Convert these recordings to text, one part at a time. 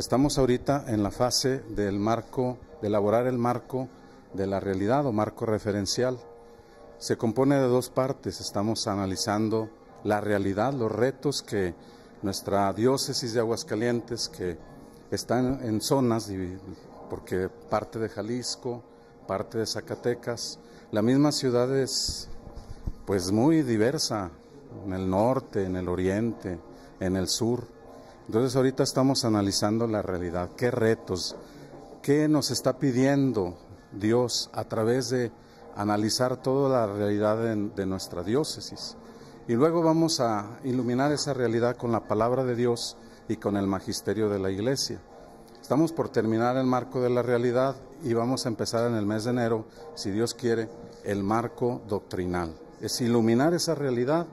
Estamos ahorita en la fase del marco, de elaborar el marco de la realidad o marco referencial. Se compone de dos partes. Estamos analizando la realidad, los retos que nuestra diócesis de Aguascalientes, que está en zonas, porque parte de Jalisco, parte de Zacatecas, la misma ciudad es pues muy diversa, en el norte, en el oriente, en el sur entonces ahorita estamos analizando la realidad, qué retos, qué nos está pidiendo Dios a través de analizar toda la realidad de, nuestra diócesis. Y luego vamos a iluminar esa realidad con la palabra de Dios y con el magisterio de la iglesia. Estamos por terminar el marco de la realidad y vamos a empezar en el mes de enero, si Dios quiere, el marco doctrinal. Es iluminar esa realidad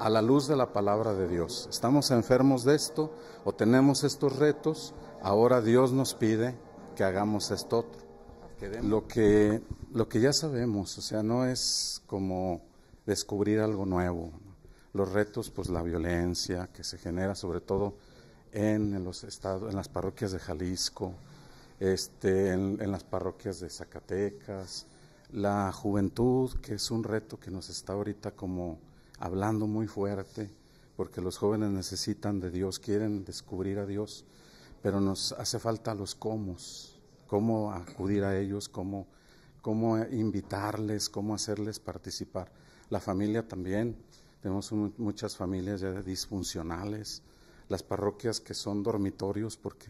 a la luz de la palabra de Dios. Estamos enfermos de esto o tenemos estos retos, ahora Dios nos pide que hagamos esto otro. Lo que, lo que ya sabemos, o sea, no es como descubrir algo nuevo. Los retos, pues la violencia que se genera sobre todo en los estados, en las parroquias de Jalisco, este, en las parroquias de Zacatecas, la juventud, que es un reto que nos está ahorita como hablando muy fuerte, porque los jóvenes necesitan de Dios, quieren descubrir a Dios, pero nos hace falta los cómo, cómo acudir a ellos, cómo, cómo invitarles, cómo hacerles participar. La familia también, tenemos muchas familias ya disfuncionales, las parroquias que son dormitorios porque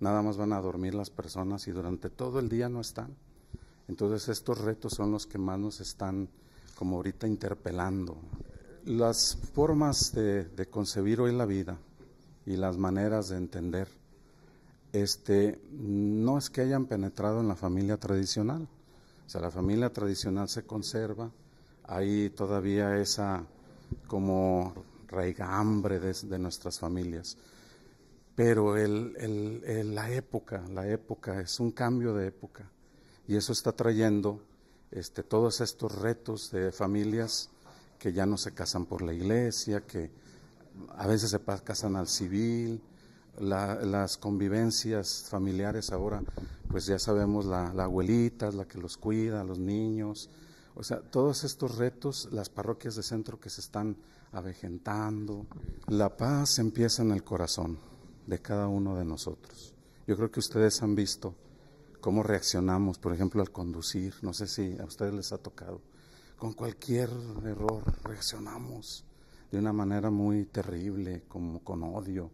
nada más van a dormir las personas y durante todo el día no están. Entonces estos retos son los que más nos están como ahorita interpelando, las formas de, concebir hoy la vida y las maneras de entender, este, no es que hayan penetrado en la familia tradicional. O sea, la familia tradicional se conserva, hay todavía esa como raigambre de, de nuestras familias. Pero la época, la época es un cambio de época y eso está trayendo este, todos estos retos de familias que ya no se casan por la iglesia, que a veces se casan al civil, las convivencias familiares ahora, pues ya sabemos, la, la abuelita es la que los cuida, los niños, o sea, todos estos retos, las parroquias de centro que se están avejentando, la paz empieza en el corazón de cada uno de nosotros. Yo creo que ustedes han visto cómo reaccionamos, por ejemplo, al conducir, no sé si a ustedes les ha tocado, con cualquier error reaccionamos de una manera muy terrible, como con odio.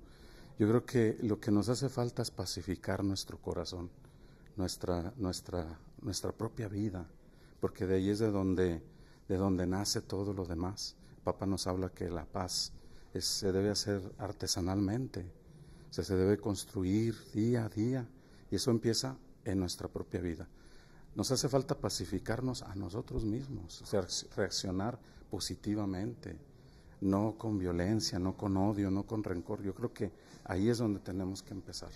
Yo creo que lo que nos hace falta es pacificar nuestro corazón, nuestra, nuestra, nuestra propia vida, porque de ahí es de donde, de donde nace todo lo demás. Papa nos habla que la paz se debe hacer artesanalmente, se debe construir día a día, y eso empieza en nuestra propia vida. Nos hace falta pacificarnos a nosotros mismos, reaccionar positivamente, no con violencia, no con odio, no con rencor. Yo creo que ahí es donde tenemos que empezar.